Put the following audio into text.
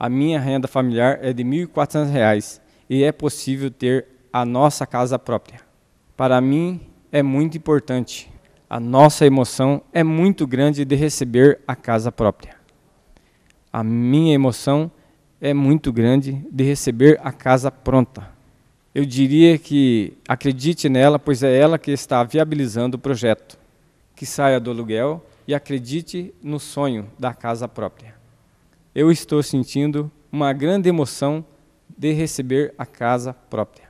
A minha renda familiar é de R$ 1.400 e é possível ter a nossa casa própria. Para mim é muito importante. A nossa emoção é muito grande de receber a casa própria. A minha emoção é muito grande de receber a casa pronta. Eu diria que acredite nela, pois é ela que está viabilizando o projeto. Que saia do aluguel e acredite no sonho da casa própria eu estou sentindo uma grande emoção de receber a casa própria.